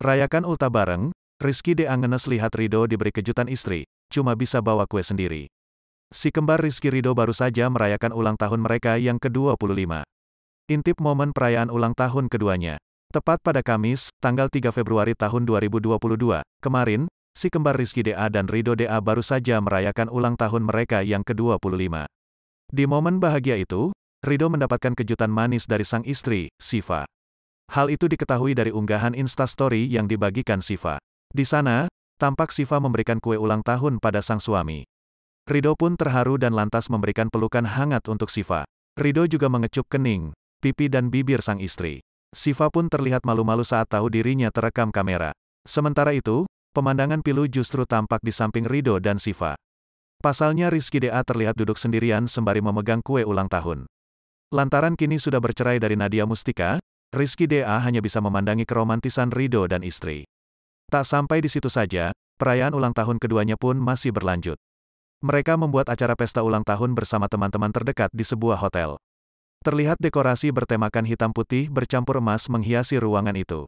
Rayakan ulta bareng, Rizky De Angenes lihat Rido diberi kejutan istri, cuma bisa bawa kue sendiri. Si kembar Rizky Rido baru saja merayakan ulang tahun mereka yang ke-25. Intip momen perayaan ulang tahun keduanya. Tepat pada Kamis, tanggal 3 Februari tahun 2022, kemarin, si kembar Rizky DA dan Rido DA baru saja merayakan ulang tahun mereka yang ke-25. Di momen bahagia itu, Rido mendapatkan kejutan manis dari sang istri, Siva. Hal itu diketahui dari unggahan Instastory yang dibagikan Siva. Di sana, tampak Siva memberikan kue ulang tahun pada sang suami. Rido pun terharu dan lantas memberikan pelukan hangat untuk Siva. Rido juga mengecup kening, pipi dan bibir sang istri. Siva pun terlihat malu-malu saat tahu dirinya terekam kamera. Sementara itu, pemandangan pilu justru tampak di samping Rido dan Siva. Pasalnya Rizky D.A. terlihat duduk sendirian sembari memegang kue ulang tahun. Lantaran kini sudah bercerai dari Nadia Mustika, Rizky DA hanya bisa memandangi keromantisan Rido dan istri. Tak sampai di situ saja, perayaan ulang tahun keduanya pun masih berlanjut. Mereka membuat acara pesta ulang tahun bersama teman-teman terdekat di sebuah hotel. Terlihat dekorasi bertemakan hitam putih bercampur emas menghiasi ruangan itu.